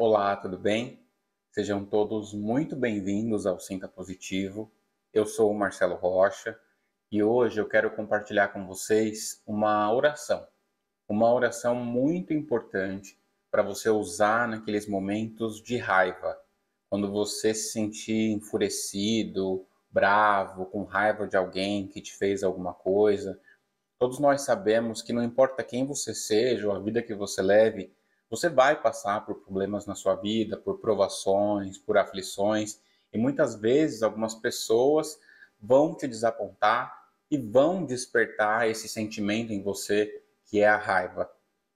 Olá, tudo bem? Sejam todos muito bem-vindos ao Sinta Positivo. Eu sou o Marcelo Rocha e hoje eu quero compartilhar com vocês uma oração. Uma oração muito importante para você usar naqueles momentos de raiva, quando você se sentir enfurecido, bravo, com raiva de alguém que te fez alguma coisa. Todos nós sabemos que não importa quem você seja ou a vida que você leve, você vai passar por problemas na sua vida, por provações, por aflições, e muitas vezes algumas pessoas vão te desapontar e vão despertar esse sentimento em você que é a raiva.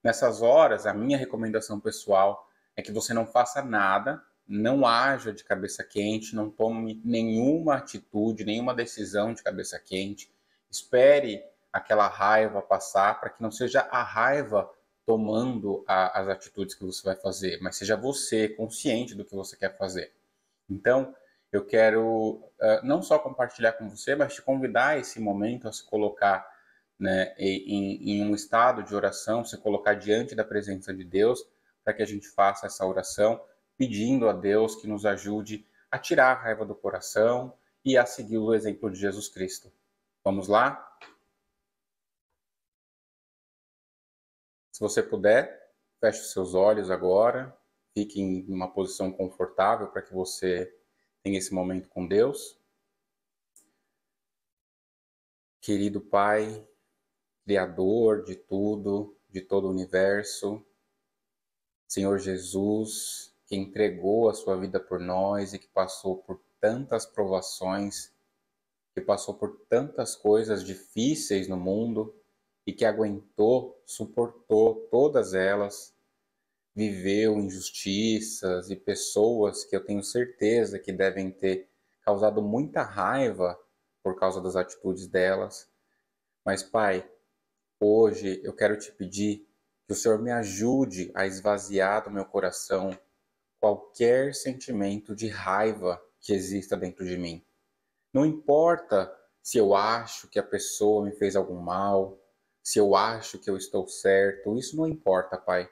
Nessas horas, a minha recomendação pessoal é que você não faça nada, não haja de cabeça quente, não tome nenhuma atitude, nenhuma decisão de cabeça quente. Espere aquela raiva passar para que não seja a raiva tomando a, as atitudes que você vai fazer, mas seja você consciente do que você quer fazer. Então, eu quero uh, não só compartilhar com você, mas te convidar esse momento a se colocar né, em, em um estado de oração, se colocar diante da presença de Deus, para que a gente faça essa oração, pedindo a Deus que nos ajude a tirar a raiva do coração e a seguir o exemplo de Jesus Cristo. Vamos lá? você puder, feche os seus olhos agora, fique em uma posição confortável para que você tenha esse momento com Deus. Querido Pai, Criador de tudo, de todo o universo, Senhor Jesus, que entregou a sua vida por nós e que passou por tantas provações, que passou por tantas coisas difíceis no mundo, e que aguentou, suportou todas elas, viveu injustiças e pessoas que eu tenho certeza que devem ter causado muita raiva por causa das atitudes delas. Mas, Pai, hoje eu quero te pedir que o Senhor me ajude a esvaziar do meu coração qualquer sentimento de raiva que exista dentro de mim. Não importa se eu acho que a pessoa me fez algum mal, se eu acho que eu estou certo, isso não importa, Pai.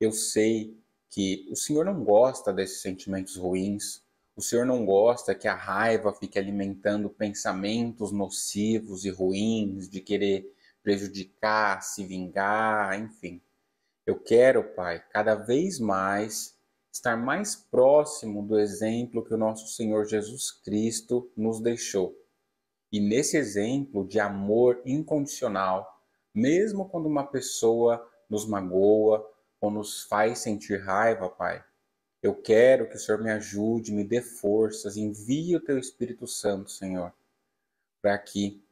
Eu sei que o Senhor não gosta desses sentimentos ruins. O Senhor não gosta que a raiva fique alimentando pensamentos nocivos e ruins, de querer prejudicar, se vingar, enfim. Eu quero, Pai, cada vez mais estar mais próximo do exemplo que o nosso Senhor Jesus Cristo nos deixou. E nesse exemplo de amor incondicional, mesmo quando uma pessoa nos magoa ou nos faz sentir raiva, Pai, eu quero que o Senhor me ajude, me dê forças, envie o teu Espírito Santo, Senhor, para que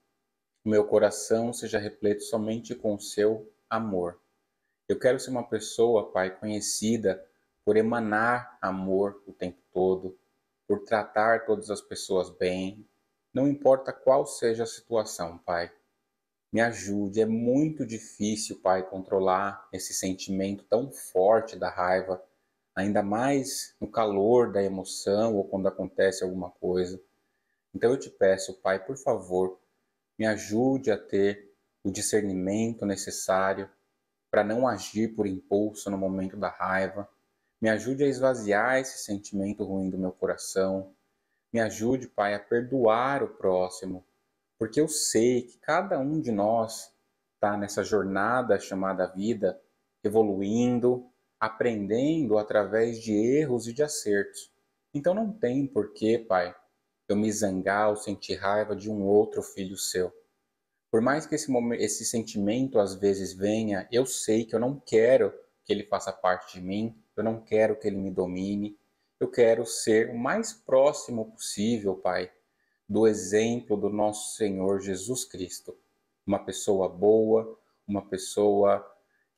o meu coração seja repleto somente com o seu amor. Eu quero ser uma pessoa, Pai, conhecida por emanar amor o tempo todo, por tratar todas as pessoas bem, não importa qual seja a situação, Pai. Me ajude. É muito difícil, Pai, controlar esse sentimento tão forte da raiva, ainda mais no calor da emoção ou quando acontece alguma coisa. Então eu te peço, Pai, por favor, me ajude a ter o discernimento necessário para não agir por impulso no momento da raiva. Me ajude a esvaziar esse sentimento ruim do meu coração. Me ajude, Pai, a perdoar o próximo, porque eu sei que cada um de nós está nessa jornada chamada vida, evoluindo, aprendendo através de erros e de acertos. Então não tem porquê, pai, eu me zangar ou sentir raiva de um outro filho seu. Por mais que esse, momento, esse sentimento às vezes venha, eu sei que eu não quero que ele faça parte de mim, eu não quero que ele me domine, eu quero ser o mais próximo possível, pai, do exemplo do nosso Senhor Jesus Cristo. Uma pessoa boa, uma pessoa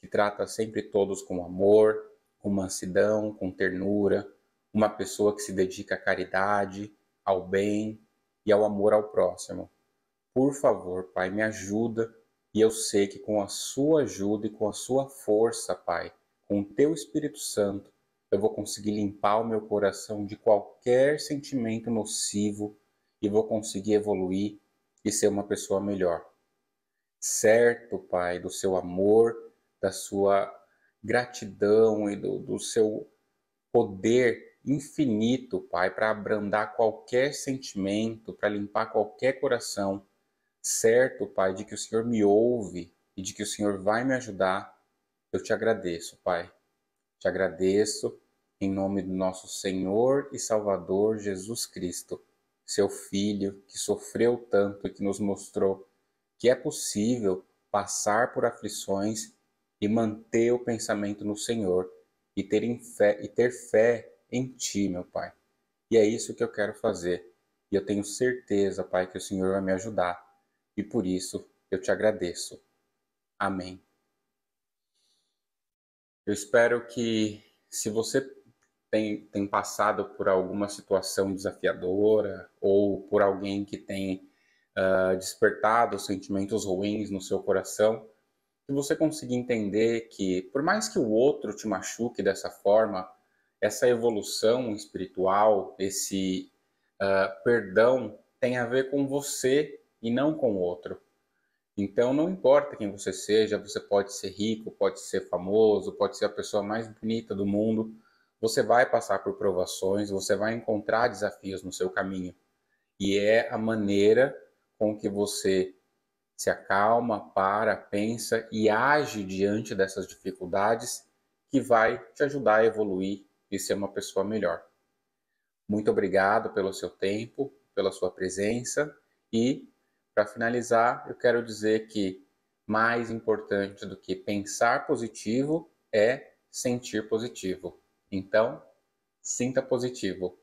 que trata sempre todos com amor, com mansidão, com ternura, uma pessoa que se dedica à caridade, ao bem e ao amor ao próximo. Por favor, Pai, me ajuda e eu sei que com a sua ajuda e com a sua força, Pai, com o teu Espírito Santo, eu vou conseguir limpar o meu coração de qualquer sentimento nocivo e vou conseguir evoluir e ser uma pessoa melhor. Certo, Pai, do seu amor, da sua gratidão e do, do seu poder infinito, Pai, para abrandar qualquer sentimento, para limpar qualquer coração. Certo, Pai, de que o Senhor me ouve e de que o Senhor vai me ajudar. Eu te agradeço, Pai. Te agradeço em nome do nosso Senhor e Salvador Jesus Cristo seu filho, que sofreu tanto e que nos mostrou que é possível passar por aflições e manter o pensamento no Senhor e ter fé, e ter fé em Ti, meu Pai. E é isso que eu quero fazer. E eu tenho certeza, Pai, que o Senhor vai me ajudar. E por isso eu te agradeço. Amém. Eu espero que, se você tem, tem passado por alguma situação desafiadora ou por alguém que tem uh, despertado sentimentos ruins no seu coração, que você consiga entender que, por mais que o outro te machuque dessa forma, essa evolução espiritual, esse uh, perdão tem a ver com você e não com o outro. Então, não importa quem você seja, você pode ser rico, pode ser famoso, pode ser a pessoa mais bonita do mundo, você vai passar por provações, você vai encontrar desafios no seu caminho. E é a maneira com que você se acalma, para, pensa e age diante dessas dificuldades que vai te ajudar a evoluir e ser uma pessoa melhor. Muito obrigado pelo seu tempo, pela sua presença e, para finalizar, eu quero dizer que mais importante do que pensar positivo é sentir positivo. Então, sinta positivo.